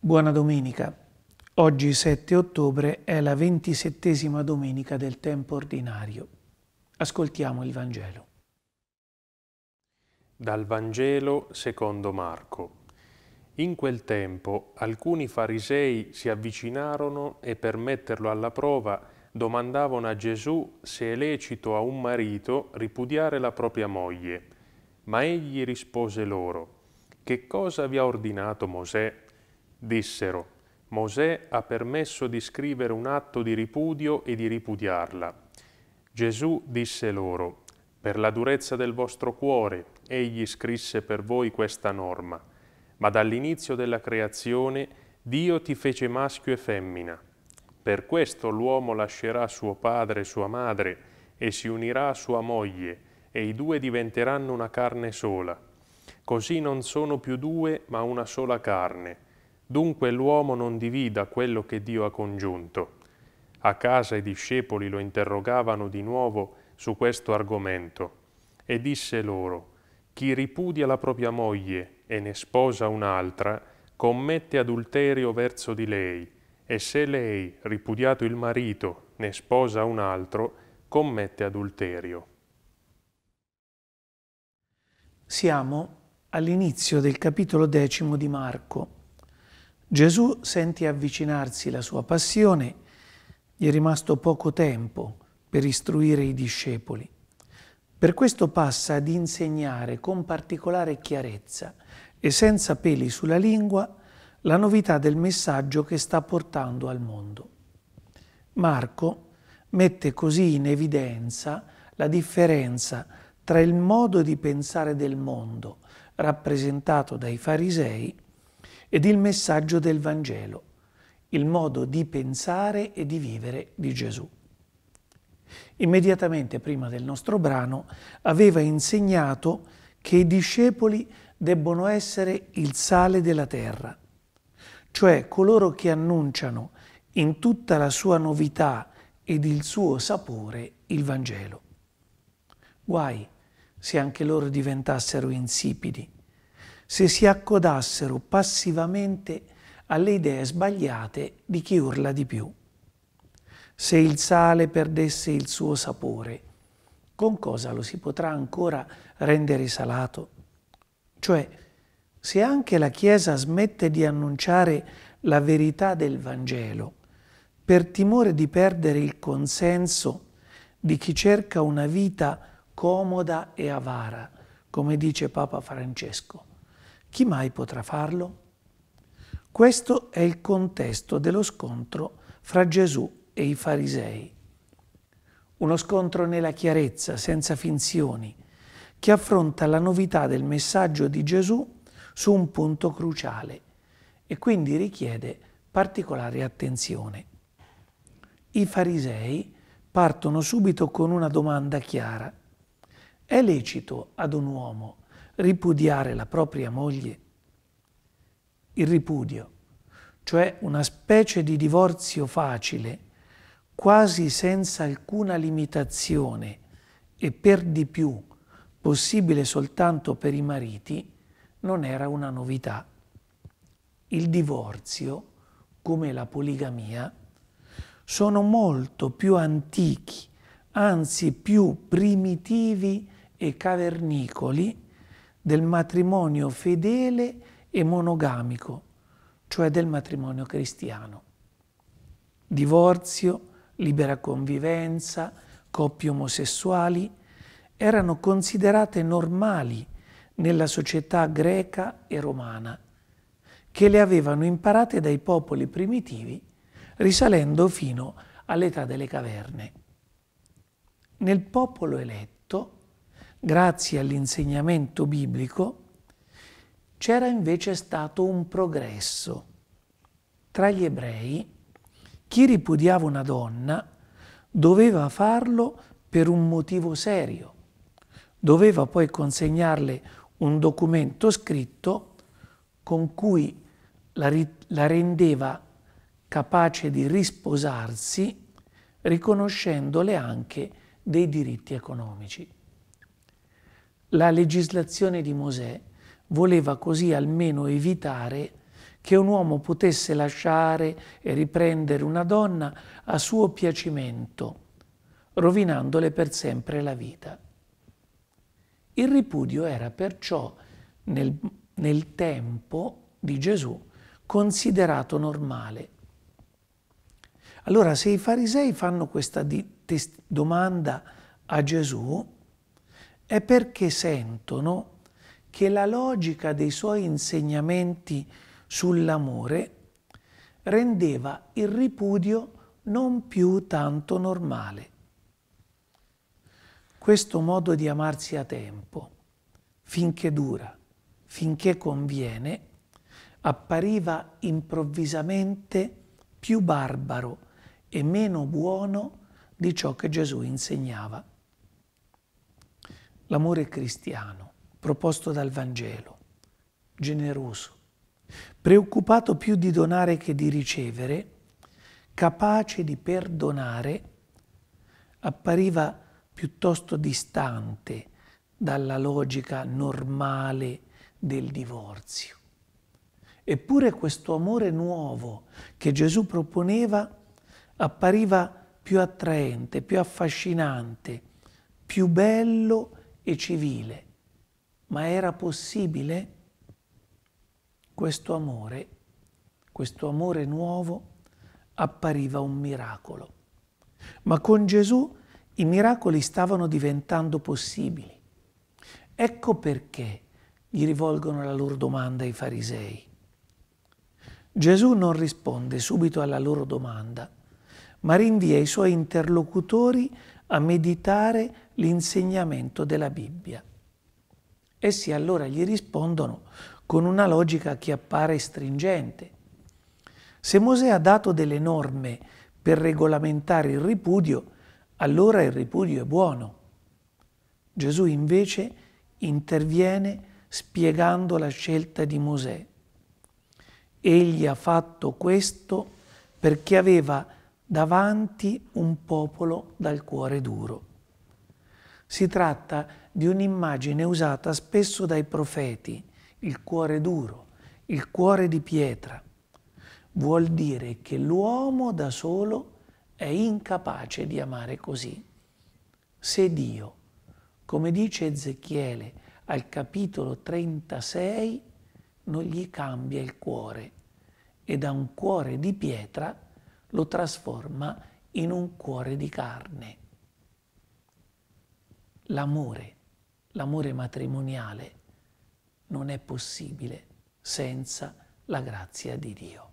Buona domenica. Oggi 7 ottobre è la ventisettesima domenica del tempo ordinario. Ascoltiamo il Vangelo. Dal Vangelo secondo Marco. In quel tempo alcuni farisei si avvicinarono e per metterlo alla prova domandavano a Gesù se è lecito a un marito ripudiare la propria moglie. Ma egli rispose loro, Che cosa vi ha ordinato Mosè Dissero, Mosè ha permesso di scrivere un atto di ripudio e di ripudiarla. Gesù disse loro, per la durezza del vostro cuore egli scrisse per voi questa norma, ma dall'inizio della creazione Dio ti fece maschio e femmina. Per questo l'uomo lascerà suo padre e sua madre e si unirà a sua moglie, e i due diventeranno una carne sola. Così non sono più due, ma una sola carne Dunque l'uomo non divida quello che Dio ha congiunto. A casa i discepoli lo interrogavano di nuovo su questo argomento e disse loro, chi ripudia la propria moglie e ne sposa un'altra, commette adulterio verso di lei, e se lei, ripudiato il marito, ne sposa un altro, commette adulterio. Siamo all'inizio del capitolo decimo di Marco Gesù sente avvicinarsi la sua passione, gli è rimasto poco tempo per istruire i discepoli. Per questo passa ad insegnare con particolare chiarezza e senza peli sulla lingua la novità del messaggio che sta portando al mondo. Marco mette così in evidenza la differenza tra il modo di pensare del mondo rappresentato dai farisei ed il messaggio del Vangelo, il modo di pensare e di vivere di Gesù. Immediatamente prima del nostro brano aveva insegnato che i discepoli debbono essere il sale della terra, cioè coloro che annunciano in tutta la sua novità ed il suo sapore il Vangelo. Guai se anche loro diventassero insipidi se si accodassero passivamente alle idee sbagliate di chi urla di più. Se il sale perdesse il suo sapore, con cosa lo si potrà ancora rendere salato? Cioè, se anche la Chiesa smette di annunciare la verità del Vangelo, per timore di perdere il consenso di chi cerca una vita comoda e avara, come dice Papa Francesco. Chi mai potrà farlo? Questo è il contesto dello scontro fra Gesù e i farisei. Uno scontro nella chiarezza, senza finzioni, che affronta la novità del messaggio di Gesù su un punto cruciale e quindi richiede particolare attenzione. I farisei partono subito con una domanda chiara. È lecito ad un uomo ripudiare la propria moglie, il ripudio, cioè una specie di divorzio facile, quasi senza alcuna limitazione e per di più possibile soltanto per i mariti, non era una novità. Il divorzio, come la poligamia, sono molto più antichi, anzi più primitivi e cavernicoli del matrimonio fedele e monogamico, cioè del matrimonio cristiano. Divorzio, libera convivenza, coppie omosessuali erano considerate normali nella società greca e romana, che le avevano imparate dai popoli primitivi risalendo fino all'età delle caverne. Nel popolo eletto grazie all'insegnamento biblico, c'era invece stato un progresso. Tra gli ebrei, chi ripudiava una donna doveva farlo per un motivo serio. Doveva poi consegnarle un documento scritto con cui la, la rendeva capace di risposarsi, riconoscendole anche dei diritti economici. La legislazione di Mosè voleva così almeno evitare che un uomo potesse lasciare e riprendere una donna a suo piacimento, rovinandole per sempre la vita. Il ripudio era perciò nel, nel tempo di Gesù considerato normale. Allora se i farisei fanno questa domanda a Gesù, è perché sentono che la logica dei suoi insegnamenti sull'amore rendeva il ripudio non più tanto normale. Questo modo di amarsi a tempo, finché dura, finché conviene, appariva improvvisamente più barbaro e meno buono di ciò che Gesù insegnava l'amore cristiano proposto dal Vangelo, generoso, preoccupato più di donare che di ricevere, capace di perdonare, appariva piuttosto distante dalla logica normale del divorzio. Eppure questo amore nuovo che Gesù proponeva appariva più attraente, più affascinante, più bello e civile, ma era possibile questo amore, questo amore nuovo appariva un miracolo. Ma con Gesù i miracoli stavano diventando possibili. Ecco perché gli rivolgono la loro domanda i farisei. Gesù non risponde subito alla loro domanda, ma rinvia i suoi interlocutori a meditare l'insegnamento della Bibbia. Essi allora gli rispondono con una logica che appare stringente. Se Mosè ha dato delle norme per regolamentare il ripudio, allora il ripudio è buono. Gesù invece interviene spiegando la scelta di Mosè. Egli ha fatto questo perché aveva davanti un popolo dal cuore duro. Si tratta di un'immagine usata spesso dai profeti, il cuore duro, il cuore di pietra. Vuol dire che l'uomo da solo è incapace di amare così. Se Dio, come dice Ezechiele al capitolo 36, non gli cambia il cuore e da un cuore di pietra lo trasforma in un cuore di carne. L'amore, l'amore matrimoniale non è possibile senza la grazia di Dio.